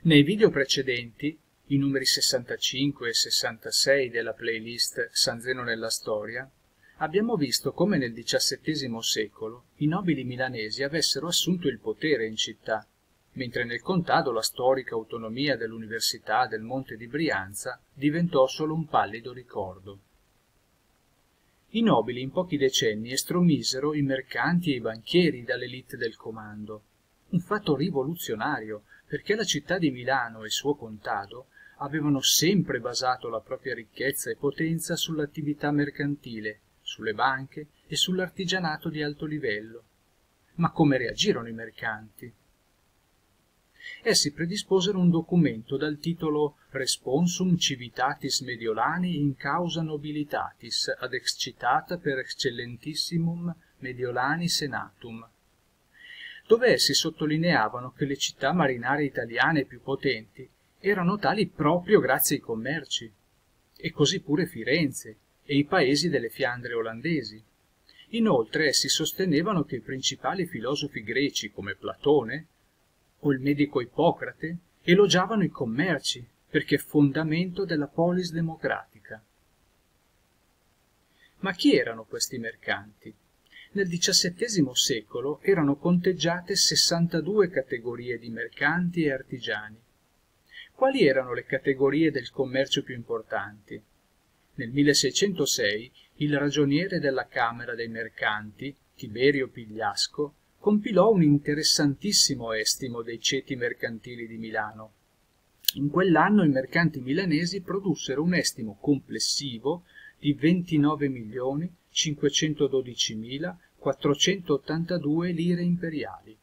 Nei video precedenti, i numeri 65 e 66 della playlist San Zeno nella storia, abbiamo visto come nel XVII secolo i nobili milanesi avessero assunto il potere in città, mentre nel contado la storica autonomia dell'Università del Monte di Brianza diventò solo un pallido ricordo. I nobili in pochi decenni estromisero i mercanti e i banchieri dall'elite del comando, un fatto rivoluzionario perché la città di Milano e il suo contado avevano sempre basato la propria ricchezza e potenza sull'attività mercantile, sulle banche e sull'artigianato di alto livello. Ma come reagirono i mercanti? Essi predisposero un documento dal titolo Responsum civitatis mediolani in causa nobilitatis ad excitata per excellentissimum mediolani senatum, dove essi sottolineavano che le città marinare italiane più potenti erano tali proprio grazie ai commerci, e così pure Firenze e i paesi delle Fiandre olandesi. Inoltre essi sostenevano che i principali filosofi greci come Platone o il medico Ippocrate elogiavano i commerci perché fondamento della polis democratica. Ma chi erano questi mercanti? Nel XVII secolo erano conteggiate 62 categorie di mercanti e artigiani. Quali erano le categorie del commercio più importanti? Nel 1606 il ragioniere della Camera dei Mercanti, Tiberio Pigliasco, compilò un interessantissimo estimo dei ceti mercantili di Milano. In quell'anno i mercanti milanesi produssero un estimo complessivo di 29 29.512.000 482 lire imperiali.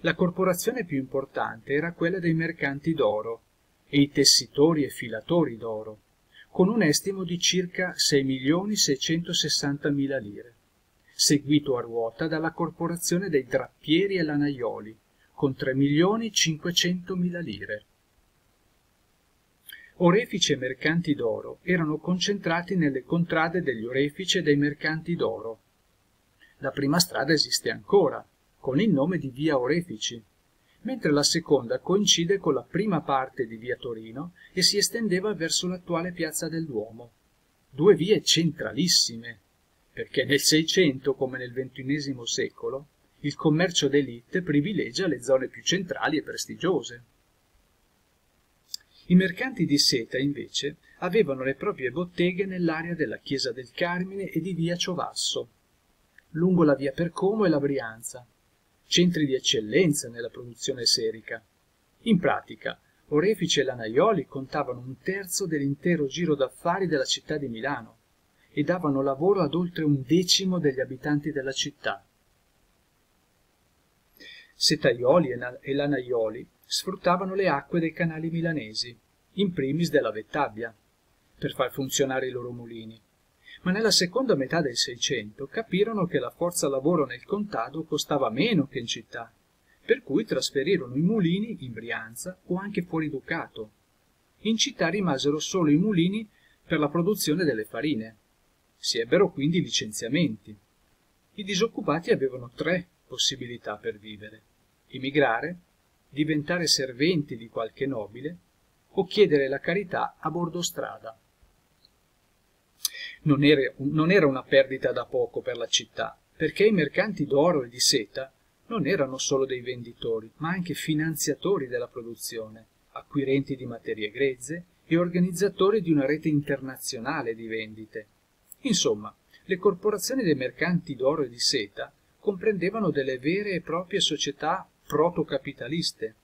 La corporazione più importante era quella dei mercanti d'oro e i tessitori e filatori d'oro, con un estimo di circa 6.660.000 lire, seguito a ruota dalla corporazione dei drappieri e lanaioli, con 3.500.000 lire Orefici e mercanti d'oro erano concentrati nelle contrade degli orefici e dei mercanti d'oro. La prima strada esiste ancora, con il nome di Via Orefici, mentre la seconda coincide con la prima parte di Via Torino e si estendeva verso l'attuale Piazza del Duomo. Due vie centralissime, perché nel Seicento, come nel XXI secolo, il commercio d'élite privilegia le zone più centrali e prestigiose. I mercanti di seta, invece, avevano le proprie botteghe nell'area della Chiesa del Carmine e di via Ciovasso, lungo la via Percomo e la Brianza, centri di eccellenza nella produzione serica. In pratica, Orefice e Lanaioli contavano un terzo dell'intero giro d'affari della città di Milano e davano lavoro ad oltre un decimo degli abitanti della città. Setaioli e Lanaioli sfruttavano le acque dei canali milanesi in primis della Vettabbia, per far funzionare i loro mulini. Ma nella seconda metà del Seicento capirono che la forza lavoro nel contado costava meno che in città, per cui trasferirono i mulini in Brianza o anche fuori Ducato. In città rimasero solo i mulini per la produzione delle farine. Si ebbero quindi licenziamenti. I disoccupati avevano tre possibilità per vivere. Emigrare, diventare serventi di qualche nobile o chiedere la carità a bordo strada. Non era, non era una perdita da poco per la città, perché i mercanti d'oro e di seta non erano solo dei venditori, ma anche finanziatori della produzione, acquirenti di materie grezze e organizzatori di una rete internazionale di vendite. Insomma, le corporazioni dei mercanti d'oro e di seta comprendevano delle vere e proprie società protocapitaliste,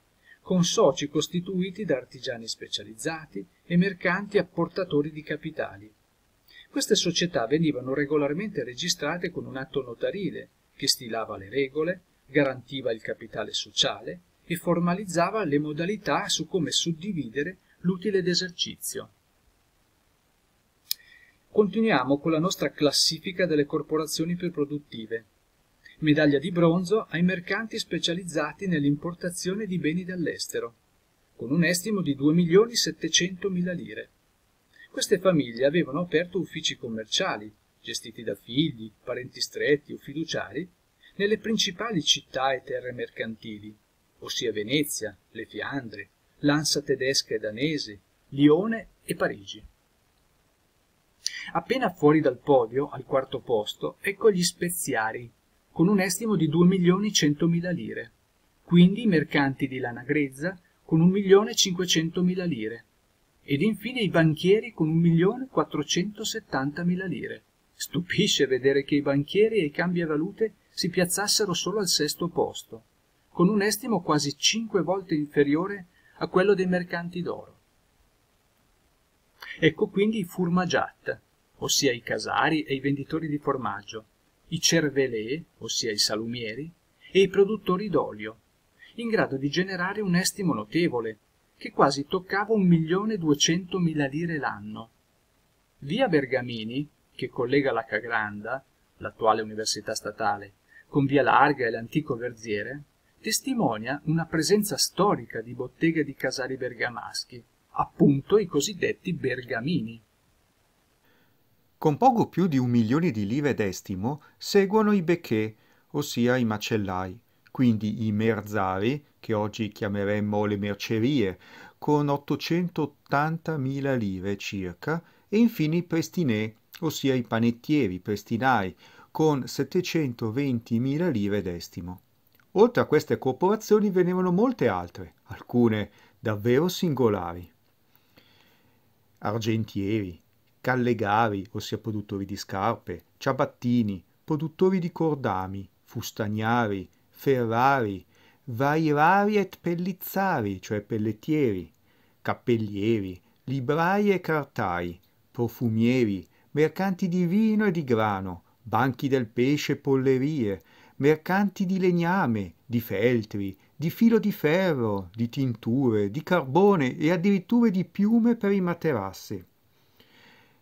con soci costituiti da artigiani specializzati e mercanti apportatori di capitali. Queste società venivano regolarmente registrate con un atto notarile che stilava le regole, garantiva il capitale sociale e formalizzava le modalità su come suddividere l'utile d'esercizio. Continuiamo con la nostra classifica delle corporazioni più produttive medaglia di bronzo ai mercanti specializzati nell'importazione di beni dall'estero, con un estimo di 2.700.000 lire. Queste famiglie avevano aperto uffici commerciali, gestiti da figli, parenti stretti o fiduciari, nelle principali città e terre mercantili, ossia Venezia, le Fiandre, l'Ansa tedesca e danese, Lione e Parigi. Appena fuori dal podio, al quarto posto, ecco gli speziari, con un estimo di milioni 2.100.000 lire, quindi i mercanti di lana grezza con milione 1.500.000 lire ed infine i banchieri con milione 1.470.000 lire. Stupisce vedere che i banchieri e i cambi a valute si piazzassero solo al sesto posto, con un estimo quasi cinque volte inferiore a quello dei mercanti d'oro. Ecco quindi i furmagiat, ossia i casari e i venditori di formaggio, i cervelè, ossia i salumieri, e i produttori d'olio, in grado di generare un estimo notevole, che quasi toccava 1.200.000 lire l'anno. Via Bergamini, che collega la Cagranda, l'attuale università statale, con Via Larga e l'antico Verziere, testimonia una presenza storica di botteghe di casali bergamaschi, appunto i cosiddetti bergamini. Con poco più di un milione di lire d'estimo seguono i becchè, ossia i macellai, quindi i merzari, che oggi chiameremmo le mercerie, con 880.000 lire circa, e infine i prestinè, ossia i panettieri, prestinai, con 720.000 lire d'estimo. Oltre a queste corporazioni venivano molte altre, alcune davvero singolari. Argentieri, Callegari, ossia produttori di scarpe, ciabattini, produttori di cordami, fustagnari, ferrari, vairari et pellizzari, cioè pellettieri, cappellieri, librai e cartai, profumieri, mercanti di vino e di grano, banchi del pesce e pollerie, mercanti di legname, di feltri, di filo di ferro, di tinture, di carbone e addirittura di piume per i materassi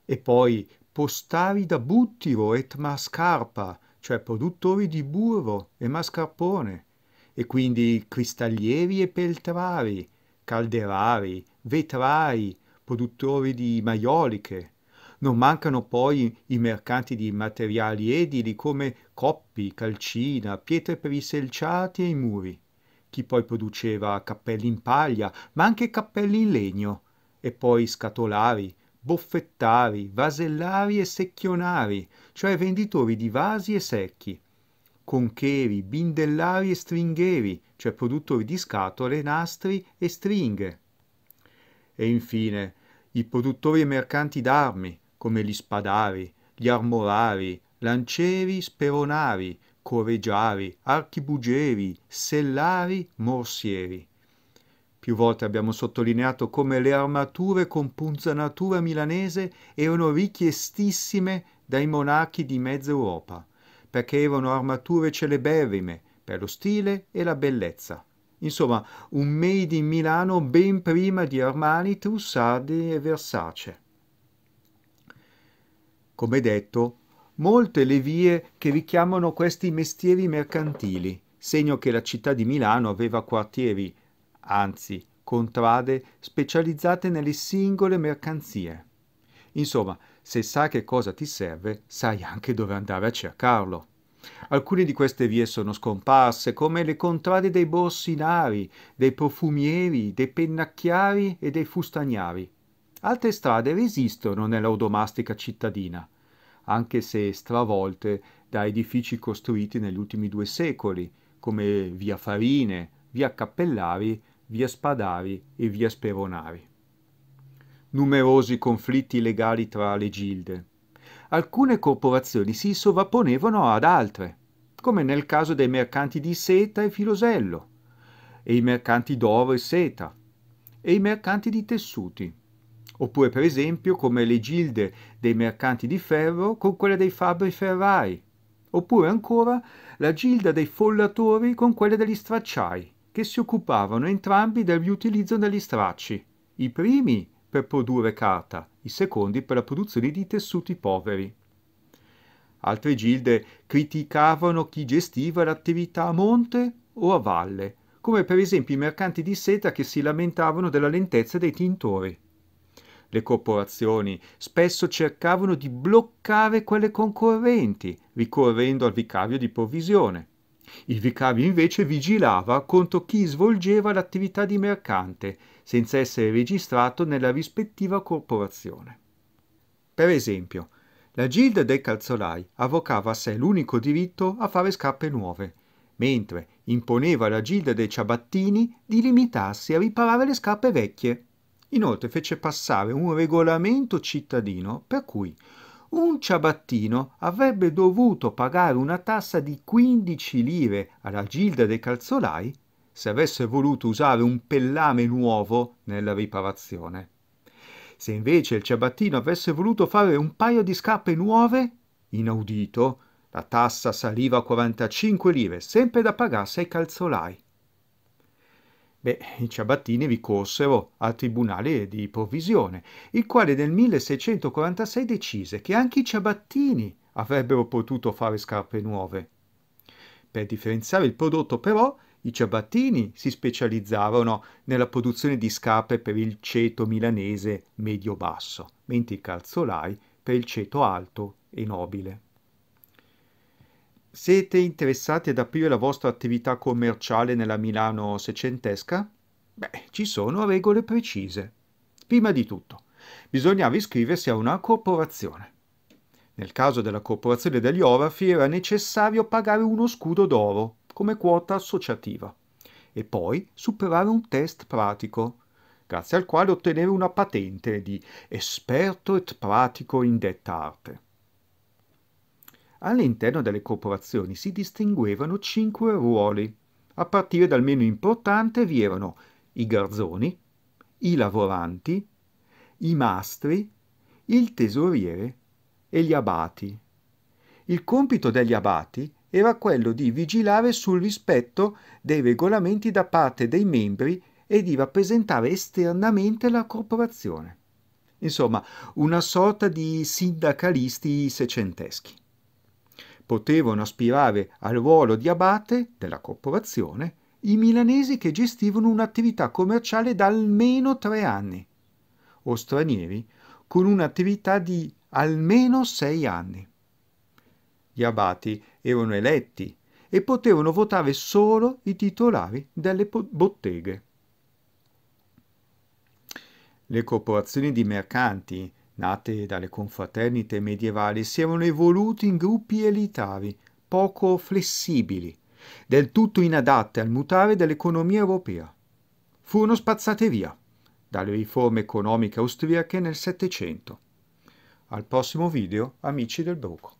e poi postari da buttiro et mascarpa, cioè produttori di burro e mascarpone, e quindi cristallieri e peltrari, calderari, vetrai, produttori di maioliche. Non mancano poi i mercanti di materiali edili come coppi, calcina, pietre per i selciati e i muri. Chi poi produceva cappelli in paglia, ma anche cappelli in legno, e poi scatolari, boffettari, vasellari e secchionari, cioè venditori di vasi e secchi, conchevi, bindellari e stringheri, cioè produttori di scatole, nastri e stringhe. E infine i produttori e mercanti d'armi, come gli spadari, gli armorari, lancieri, speronari, correggiari, archibugeri, sellari, morsieri più volte abbiamo sottolineato come le armature con punzanatura milanese erano richiestissime dai monachi di mezza Europa, perché erano armature celeberrime per lo stile e la bellezza. Insomma, un made in Milano ben prima di Armani, Trussardi e Versace. Come detto, molte le vie che richiamano questi mestieri mercantili, segno che la città di Milano aveva quartieri anzi contrade specializzate nelle singole mercanzie. Insomma, se sai che cosa ti serve, sai anche dove andare a cercarlo. Alcune di queste vie sono scomparse, come le contrade dei borsinari, dei profumieri, dei pennacchiari e dei fustagnari. Altre strade resistono nell'audomastica cittadina, anche se stravolte da edifici costruiti negli ultimi due secoli, come via Farine, via Cappellari via Spadavi e via Speronavi. Numerosi conflitti legali tra le gilde. Alcune corporazioni si sovrapponevano ad altre, come nel caso dei mercanti di seta e filosello, e i mercanti d'oro e seta, e i mercanti di tessuti, oppure per esempio come le gilde dei mercanti di ferro con quelle dei fabbri ferrai, oppure ancora la gilda dei follatori con quelle degli stracciai che si occupavano entrambi del riutilizzo degli stracci, i primi per produrre carta, i secondi per la produzione di tessuti poveri. Altre gilde criticavano chi gestiva l'attività a monte o a valle, come per esempio i mercanti di seta che si lamentavano della lentezza dei tintori. Le corporazioni spesso cercavano di bloccare quelle concorrenti, ricorrendo al vicario di provvisione. Il vicario invece vigilava contro chi svolgeva l'attività di mercante senza essere registrato nella rispettiva corporazione. Per esempio, la Gilda dei calzolai avvocava a sé l'unico diritto a fare scarpe nuove, mentre imponeva alla Gilda dei ciabattini di limitarsi a riparare le scarpe vecchie. Inoltre fece passare un regolamento cittadino per cui un ciabattino avrebbe dovuto pagare una tassa di 15 lire alla Gilda dei Calzolai se avesse voluto usare un pellame nuovo nella riparazione. Se invece il ciabattino avesse voluto fare un paio di scarpe nuove, inaudito, la tassa saliva a 45 lire, sempre da pagarsi ai calzolai. Beh, i ciabattini ricorsero al tribunale di provvisione, il quale nel 1646 decise che anche i ciabattini avrebbero potuto fare scarpe nuove. Per differenziare il prodotto però, i ciabattini si specializzarono nella produzione di scarpe per il ceto milanese medio-basso, mentre i calzolai per il ceto alto e nobile. Siete interessati ad aprire la vostra attività commerciale nella Milano secentesca? Beh, ci sono regole precise. Prima di tutto, bisognava iscriversi a una corporazione. Nel caso della corporazione degli Orafi era necessario pagare uno scudo d'oro come quota associativa e poi superare un test pratico, grazie al quale ottenere una patente di esperto et pratico in detta arte. All'interno delle corporazioni si distinguevano cinque ruoli. A partire dal meno importante vi erano i garzoni, i lavoranti, i mastri, il tesoriere e gli abati. Il compito degli abati era quello di vigilare sul rispetto dei regolamenti da parte dei membri e di rappresentare esternamente la corporazione. Insomma, una sorta di sindacalisti secenteschi potevano aspirare al ruolo di abate della corporazione i milanesi che gestivano un'attività commerciale da almeno tre anni, o stranieri con un'attività di almeno sei anni. Gli abati erano eletti e potevano votare solo i titolari delle botteghe. Le corporazioni di mercanti nate dalle confraternite medievali, si erano evoluti in gruppi elitari, poco flessibili, del tutto inadatte al mutare dell'economia europea. Furono spazzate via dalle riforme economiche austriache nel Settecento. Al prossimo video, amici del Bruco.